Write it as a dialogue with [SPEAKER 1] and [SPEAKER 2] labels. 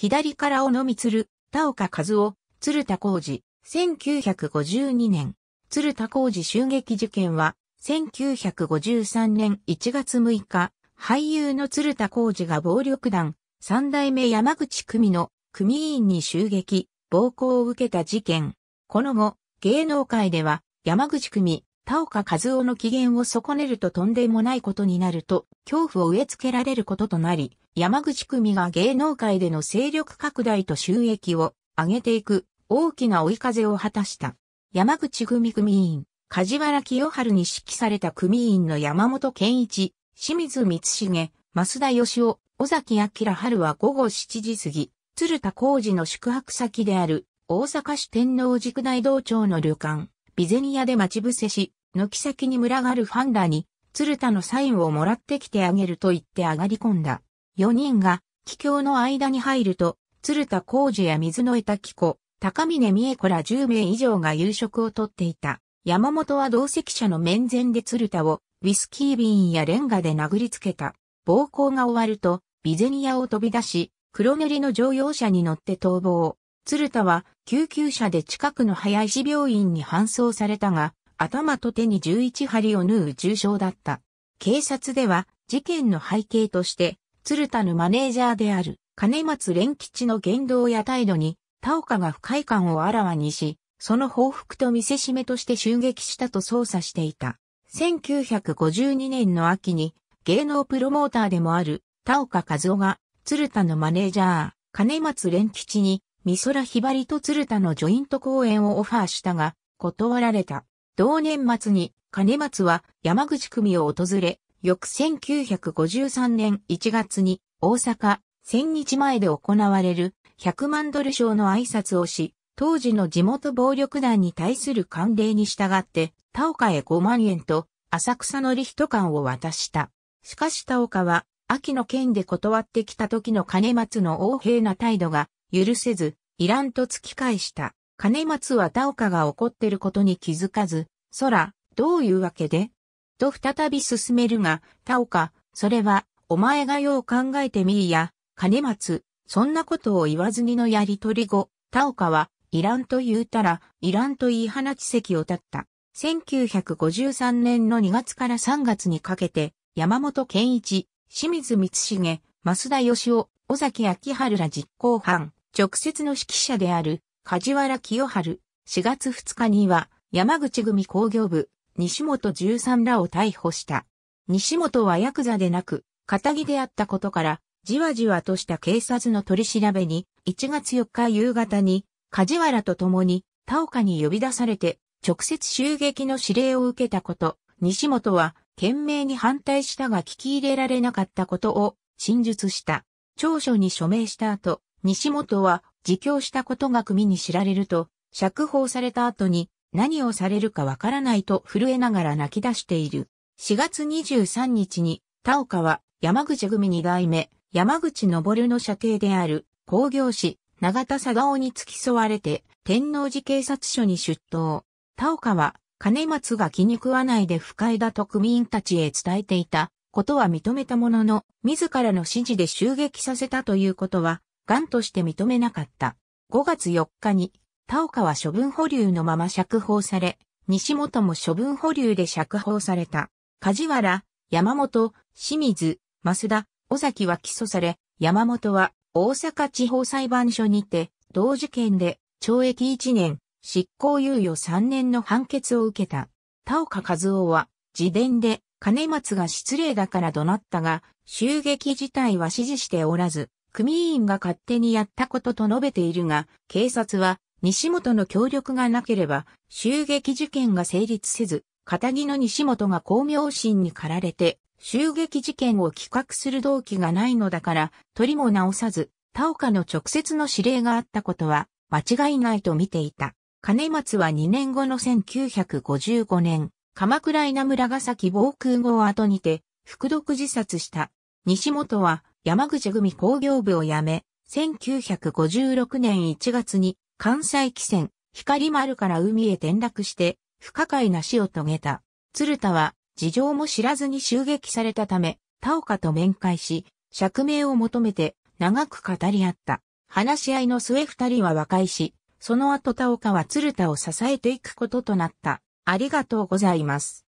[SPEAKER 1] 左から尾道鶴、田岡和夫、鶴田浩二、1952年、鶴田浩二襲撃事件は、1953年1月6日、俳優の鶴田浩二が暴力団、三代目山口組の組員に襲撃、暴行を受けた事件。この後、芸能界では、山口組、田岡和夫の機嫌を損ねるととんでもないことになると、恐怖を植え付けられることとなり、山口組が芸能界での勢力拡大と収益を上げていく大きな追い風を果たした。山口組組員、梶原清春に指揮された組員の山本健一、清水光重、増田義夫、尾崎明春は午後7時過ぎ、鶴田浩二の宿泊先である大阪市天王寺区内道町の旅館、ビゼニアで待ち伏せし、軒先に群がるファンらに、鶴田のサインをもらってきてあげると言って上がり込んだ。4人が、気境の間に入ると、鶴田浩二や水野枝滝子、高峰美恵子ら10名以上が夕食をとっていた。山本は同席者の面前で鶴田を、ウィスキー瓶やレンガで殴りつけた。暴行が終わると、ビゼニアを飛び出し、黒塗りの乗用車に乗って逃亡。鶴田は救急車で近くの早石病院に搬送されたが、頭と手に11針を縫う重傷だった。警察では事件の背景として、鶴田のマネージャーである金松蓮吉の言動や態度に、田岡が不快感をあらわにし、その報復と見せしめとして襲撃したと捜査していた。1952年の秋に芸能プロモーターでもある田岡和夫が鶴田のマネージャー、金松蓮吉に美空ひばりと鶴田のジョイント公演をオファーしたが、断られた。同年末に、金松は山口組を訪れ、翌1953年1月に大阪、千日前で行われる100万ドル賞の挨拶をし、当時の地元暴力団に対する慣例に従って、田岡へ5万円と浅草のリヒト館を渡した。しかし田岡は、秋の件で断ってきた時の金松の横柄な態度が許せず、イランと突き返した。金松は田岡が怒ってることに気づかず、空、どういうわけでと再び進めるが、田岡、それは、お前がよう考えてみいや、金松、そんなことを言わずにのやりとり後、田岡は、いらんと言うたら、いらんと言い放ち席を立った。1953年の2月から3月にかけて、山本健一、清水光重、増田義雄、尾崎明春ら実行犯、直接の指揮者である梶原清春、4月2日には山口組工業部、西本十三らを逮捕した。西本はヤクザでなく、仇であったことから、じわじわとした警察の取り調べに、1月4日夕方に、梶原と共に、田岡に呼び出されて、直接襲撃の指令を受けたこと、西本は、懸命に反対したが聞き入れられなかったことを、陳述した。調書に署名した後、西本は自供したことが組に知られると、釈放された後に何をされるかわからないと震えながら泣き出している。4月23日に、田岡は山口組二代目、山口昇の射程である工業士、長田佐川に付き添われて、天王寺警察署に出頭。田岡は、金松が気に食わないで不快だと組員たちへ伝えていたことは認めたものの、自らの指示で襲撃させたということは癌として認めなかった。5月4日に、田岡は処分保留のまま釈放され、西本も処分保留で釈放された。梶原、山本、清水、増田、尾崎は起訴され、山本は大阪地方裁判所にて、同事件で懲役1年、執行猶予3年の判決を受けた。田岡和夫は、自伝で、金松が失礼だから怒鳴ったが、襲撃自体は指示しておらず、組員が勝手にやったことと述べているが、警察は西本の協力がなければ、襲撃事件が成立せず、片木の西本が巧妙心に駆られて、襲撃事件を企画する動機がないのだから、取りも直さず、田岡の直接の指令があったことは、間違いないと見ていた。金松は2年後の1955年、鎌倉稲村ヶ崎防空壕跡にて、服毒自殺した。西本は、山口組工業部を辞め、1956年1月に関西汽船、光丸から海へ転落して不可解な死を遂げた。鶴田は事情も知らずに襲撃されたため、田岡と面会し、釈明を求めて長く語り合った。話し合いの末二人は和解し、その後田岡は鶴田を支えていくこととなった。ありがとうございます。